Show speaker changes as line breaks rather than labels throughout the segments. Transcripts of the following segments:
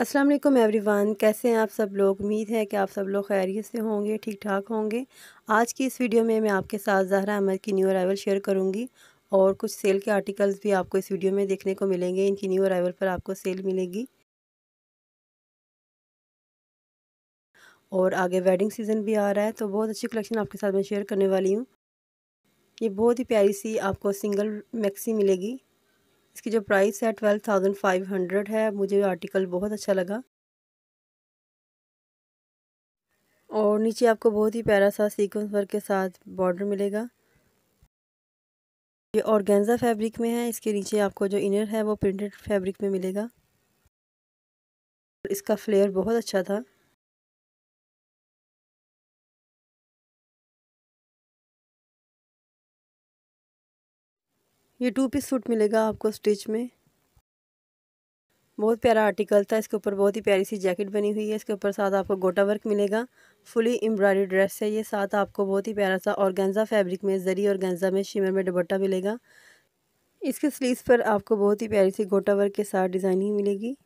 अस्सलाम वालेकुम एवरीवन कैसे हैं आप सब लोग उम्मीद है कि आप सब लोग खैरियत से होंगे ठीक ठाक होंगे आज की इस वीडियो में मैं आपके साथ जहरा अहमद की न्यू अराइवल शेयर करूंगी और कुछ सेल के आर्टिकल्स भी आपको इस वीडियो में देखने को मिलेंगे इनकी न्यू अराइवल पर आपको सेल मिलेगी और आगे वेडिंग सीज़न भी आ रहा है तो बहुत अच्छी कलेक्शन आपके साथ मैं शेयर करने वाली हूँ ये बहुत ही प्यारी सी आपको सिंगल मैक्सी मिलेगी इसकी जो प्राइस है ट्वेल्व थाउजेंड फाइव हंड्रेड है मुझे आर्टिकल बहुत अच्छा लगा और नीचे आपको बहुत ही प्यारा सा सीक्वेंस वर्क के साथ बॉर्डर मिलेगा ये गेंजा फैब्रिक में है इसके नीचे आपको जो इनर है वो प्रिंटेड फैब्रिक में मिलेगा इसका फ्लेयर बहुत अच्छा था ये टू पीस सूट मिलेगा आपको स्टिच में बहुत प्यारा आर्टिकल था इसके ऊपर बहुत ही प्यारी सी जैकेट बनी हुई है इसके ऊपर साथ आपको गोटा वर्क मिलेगा फुली एम्ब्रॉयडरी ड्रेस है ये साथ आपको बहुत ही प्यारा सा ऑर्गेंजा फैब्रिक में जरी और गेंजा में शिमर में दुपट्टा मिलेगा इसके स्लीव्स पर आपको बहुत ही प्यारी सी गोटा वर्क के साथ डिज़ाइनिंग मिलेगी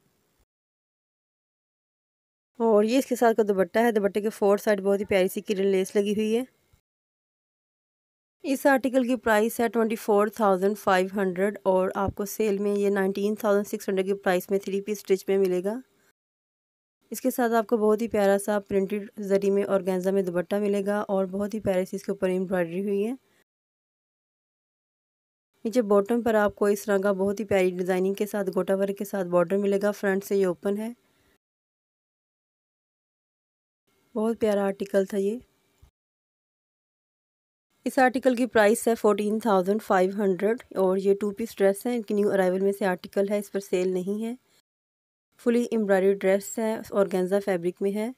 और ये इसके साथ का दुपट्टा है दुपट्टे के फोर साइड बहुत ही प्यारी सी किरण लेस लगी हुई है इस आर्टिकल की प्राइस है twenty four thousand five hundred और आपको सेल में ये नाइनटीन थाउजेंड सिक्स हंड्रेड की प्राइस में थ्री पीस स्टिच में मिलेगा इसके साथ आपको बहुत ही प्यारा सा प्रिंटेड जरी में और गेंजा में दुपट्टा मिलेगा और बहुत ही प्यारे से इसके ऊपर एम्ब्रॉयडरी हुई है नीचे बॉटम पर आपको इस तरह का बहुत ही प्यारी डिज़ाइनिंग के साथ गोटा वर्क के साथ बॉर्डर मिलेगा फ्रंट से ये ओपन है बहुत प्यारा आर्टिकल था ये इस आर्टिकल की प्राइस है फोर्टीन थाउजेंड फाइव हंड्रेड और ये टू पीस ड्रेस है इनकी न्यू अराइवल में से आर्टिकल है इस पर सेल नहीं है फुली एम्ब्रॉयडरी ड्रेस है और गेंजा फैब्रिक में है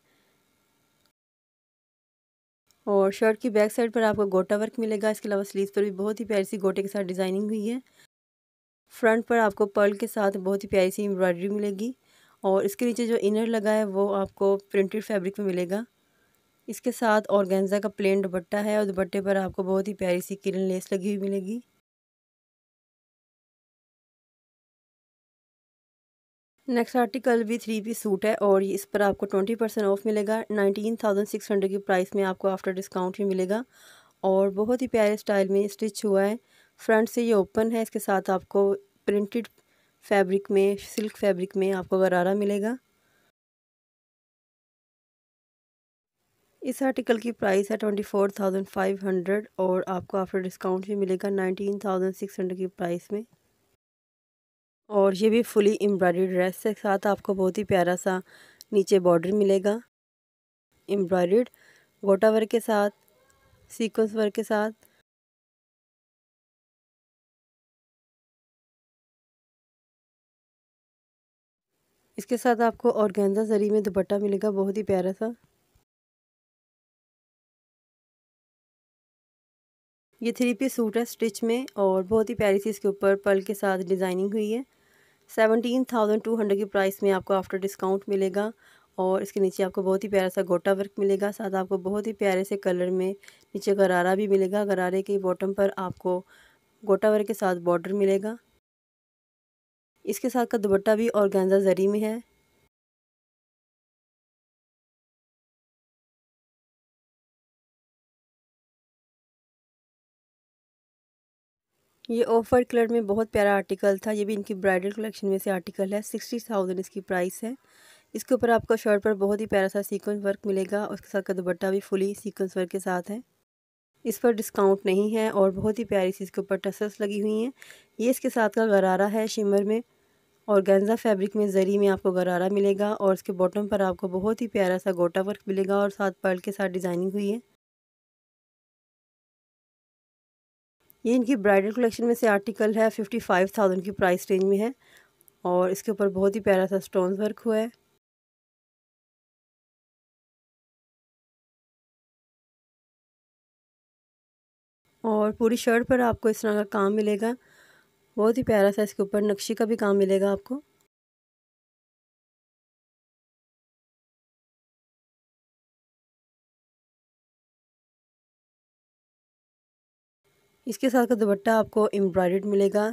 और शर्ट की बैक साइड पर आपको गोटा वर्क मिलेगा इसके अलावा स्लीव पर भी बहुत ही प्यारी सी गोटे के साथ डिज़ाइनिंग हुई है फ्रंट पर आपको पर्ल के साथ बहुत ही प्यारी सी एम्ब्रॉयडरी मिलेगी और इसके नीचे जो इनर लगा है वो आपको प्रिंटेड फैब्रिक में मिलेगा इसके साथ गेंजा का प्लेन दुपट्टा है और दुपट्टे पर आपको बहुत ही प्यारी सी किरण लेस लगी हुई मिलेगी नेक्स्ट आर्टिकल भी थ्री पी सूट है और इस पर आपको ट्वेंटी परसेंट ऑफ मिलेगा नाइनटीन थाउजेंड सिक्स हंड्रेड की प्राइस में आपको आफ्टर डिस्काउंट ही मिलेगा और बहुत ही प्यारे स्टाइल में स्टिच हुआ है फ्रंट से ये ओपन है इसके साथ आपको प्रिंटेड फैब्रिक में सिल्क फैब्रिक में आपको गरारा मिलेगा इस आर्टिकल की प्राइस है twenty four thousand five hundred और आपको आफ्टर डिस्काउंट भी मिलेगा नाइनटीन थाउजेंड सिक्स हंड्रेड की प्राइस में और ये भी फुली एम्ब्रॉयडरी ड्रेस के साथ आपको बहुत ही प्यारा सा नीचे बॉर्डर मिलेगा एम्ब्रॉयड गोटा वर्क के साथ सीक्वेंस वर्क के साथ इसके साथ आपको ऑर्गेंजा जरी में दुपट्टा मिलेगा बहुत ही प्यारा सा ये थ्री पीस सूट है स्टिच में और बहुत ही प्यारी सी इसके ऊपर पल के साथ डिज़ाइनिंग हुई है सेवनटीन थाउजेंड टू हंड्रेड की प्राइस में आपको आफ्टर डिस्काउंट मिलेगा और इसके नीचे आपको बहुत ही प्यारा सा गोटा वर्क मिलेगा साथ आपको बहुत ही प्यारे से कलर में नीचे गरारा भी मिलेगा गरारे के बॉटम पर आपको गोटा वर्क के साथ बॉर्डर मिलेगा इसके साथ का दुपट्टा भी और जरी में है ये ऑफर कलर में बहुत प्यारा आर्टिकल था ये भी इनकी ब्राइडल कलेक्शन में से आर्टिकल है सिक्सटी थाउजेंड इसकी प्राइस है इसके ऊपर आपको शर्ट पर बहुत ही प्यारा सा सीक्वेंस वर्क मिलेगा उसके साथ का दुपट्टा भी फुली सीक्वेंस वर्क के साथ है इस पर डिस्काउंट नहीं है और बहुत ही प्यारी सी इसके ऊपर टसल्स लगी हुई हैं ये इसके साथ का गरारा है शिमर में और गेंजा फैब्रिक में जरी में आपको गरारा मिलेगा और इसके बॉटम पर आपको बहुत ही प्यारा सा गोटा वर्क मिलेगा और साथ पर्ल के साथ डिज़ाइनिंग हुई है ये इनकी ब्राइडल कलेक्शन में से आर्टिकल है फिफ्टी फाइव थाउजेंड की प्राइस रेंज में है और इसके ऊपर बहुत ही प्यारा सा स्टोन वर्क हुआ है और पूरी शर्ट पर आपको इस तरह का काम मिलेगा बहुत ही प्यारा सा इसके ऊपर नक्शी का भी काम मिलेगा आपको
इसके साथ का दुपट्टा आपको एम्ब्रॉयड मिलेगा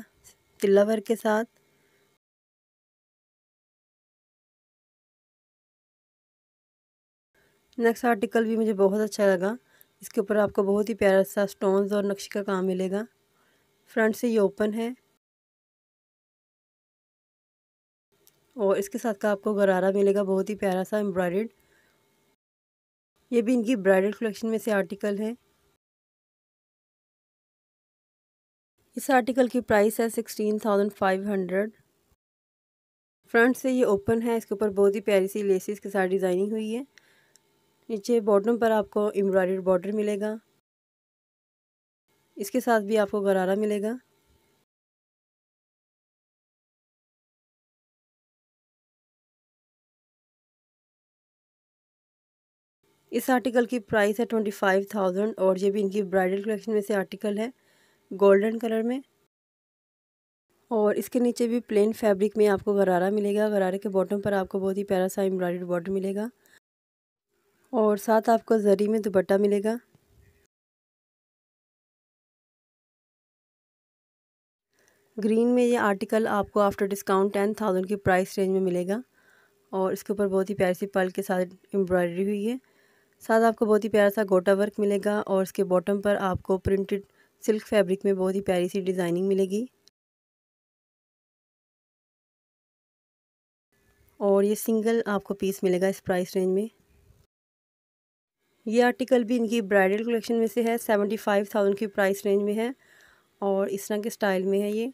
तिल्ला वर्क के साथ
नेक्स्ट आर्टिकल भी मुझे बहुत अच्छा लगा इसके ऊपर आपको बहुत ही प्यारा सा स्टोन्स और नक्श का काम मिलेगा फ्रंट से ये ओपन है और इसके साथ का आपको गरारा मिलेगा बहुत ही प्यारा सा एम्ब्रॉयड ये भी इनकी ब्राइडल कलेक्शन में से आर्टिकल है इस आर्टिकल की प्राइस है sixteen thousand five hundred front से ये ओपन है इसके ऊपर बहुत ही प्यारी सी लेसिस के साथ डिज़ाइनिंग हुई है नीचे बॉटम पर आपको एम्ब्रॉयड बॉर्डर मिलेगा इसके साथ भी आपको गरारा मिलेगा इस आर्टिकल की प्राइस है ट्वेंटी फाइव थाउजेंड और ये भी इनकी ब्राइडल कलेक्शन में से आर्टिकल है गोल्डन कलर में और इसके नीचे भी प्लेन फैब्रिक में आपको गरारा मिलेगा गरारे के बॉटम पर आपको बहुत ही प्यारा सा एम्ब्रॉयड बॉर्डर मिलेगा और साथ आपको जरी में दुपट्टा मिलेगा ग्रीन में ये आर्टिकल आपको आफ्टर डिस्काउंट टेन थाउजेंड की प्राइस रेंज में मिलेगा और इसके ऊपर बहुत ही प्यारी सी पल के साथ एम्ब्रॉयडरी हुई है साथ आपको बहुत ही प्यारा सा गोटा वर्क मिलेगा और इसके बॉटम पर आपको प्रिंटेड सिल्क फैब्रिक में बहुत ही प्यारी सी डिज़ाइनिंग मिलेगी और ये सिंगल आपको पीस मिलेगा इस प्राइस रेंज में ये आर्टिकल भी इनकी ब्राइडल कलेक्शन में से है सेवेंटी फाइव थाउजेंड की प्राइस रेंज में है और इस तरह के स्टाइल में है ये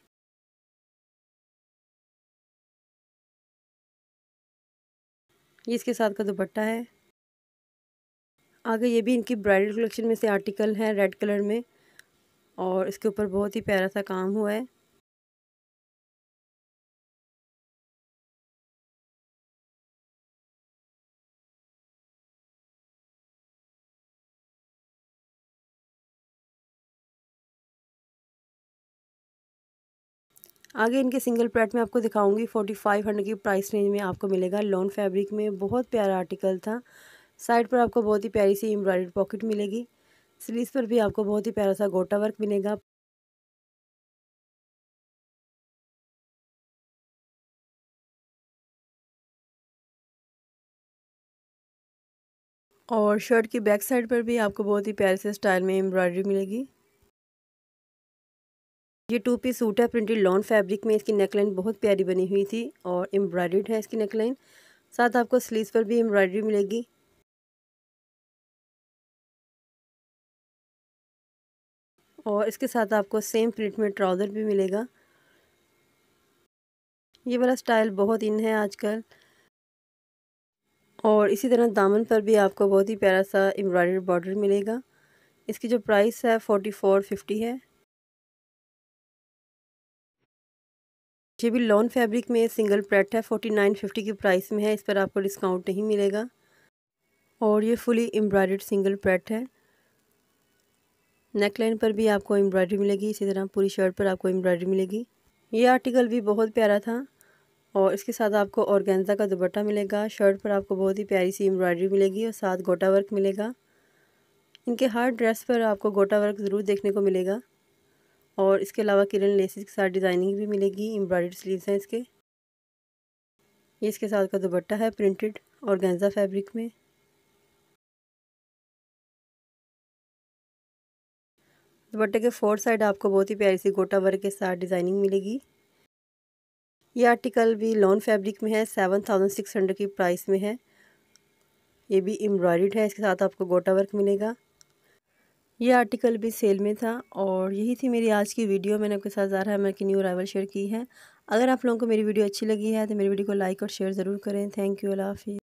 ये इसके साथ का दुपट्टा है आगे ये भी इनकी ब्राइडल कलेक्शन में से आर्टिकल है रेड कलर में और इसके ऊपर बहुत ही प्यारा सा काम हुआ है आगे इनके सिंगल प्लेट में आपको दिखाऊंगी फोर्टी फाइव हंड्रेड की प्राइस रेंज में आपको मिलेगा लॉन फैब्रिक में बहुत प्यारा आर्टिकल था साइड पर आपको बहुत ही प्यारी सी एम्ब्रॉयड पॉकेट मिलेगी स्लीव पर भी आपको बहुत ही प्यारा सा गोटा वर्क मिलेगा
और शर्ट की बैक साइड पर
भी आपको बहुत ही प्यारे से स्टाइल में एम्ब्रॉयडरी मिलेगी ये टू पीस सूट है प्रिंटेड लॉन फैब्रिक में इसकी नेकलाइन बहुत प्यारी बनी हुई थी और एम्ब्रॉयड है इसकी नेकलाइन साथ आपको स्लीव पर भी एम्ब्रॉयडरी मिलेगी और इसके साथ आपको सेम प्रिंट में ट्राउज़र भी मिलेगा ये वाला स्टाइल बहुत इन है आजकल और इसी तरह दामन पर भी आपको बहुत ही प्यारा सा एम्ब्रॉयडर बॉर्डर मिलेगा इसकी जो प्राइस है फ़ोर्टी फ़ोर फिफ्टी है ये भी लॉन फैब्रिक में सिंगल प्रेट है फोर्टी नाइन फिफ्टी की प्राइस में है इस पर आपको डिस्काउंट नहीं मिलेगा और ये फुली एम्ब्रॉयड सिंगल प्रेट है नेक लाइन पर भी आपको एम्ब्रॉयडरी मिलेगी इसी तरह पूरी शर्ट पर आपको एम्ब्रॉयडरी मिलेगी ये आर्टिकल भी बहुत प्यारा था और इसके साथ आपको ऑर्गेन्जा का दुपट्टा मिलेगा शर्ट पर आपको बहुत ही प्यारी सी एम्ब्रॉयडरी मिलेगी और साथ गोटा वर्क मिलेगा इनके हर ड्रेस पर आपको गोटा वर्क ज़रूर देखने को मिलेगा और इसके अलावा किरण लेसिस के साथ डिज़ाइनिंग भी मिलेगी एम्ब्रॉयड स्लीव्स हैं इसके ये इसके साथ का दुपट्टा है प्रिंटेड और गेंजा फैब्रिक में दुपट्टे के फोर साइड आपको बहुत ही प्यारी सी गोटा वर्क के साथ डिज़ाइनिंग मिलेगी ये आर्टिकल भी लॉन फैब्रिक में है सेवन थाउजेंड सिक्स हंड्रेड की प्राइस में है ये भी एम्ब्रॉयड है इसके साथ आपको गोटा वर्क मिलेगा ये आर्टिकल भी सेल में था और यही थी मेरी आज की वीडियो मैंने आपके साथ ज़ारा अमर की न्यू अरावल शेयर की है अगर आप लोगों को मेरी वीडियो अच्छी लगी है तो मेरी वीडियो को लाइक और शेयर ज़रूर करें थैंक यू अल्लाह हाफिज़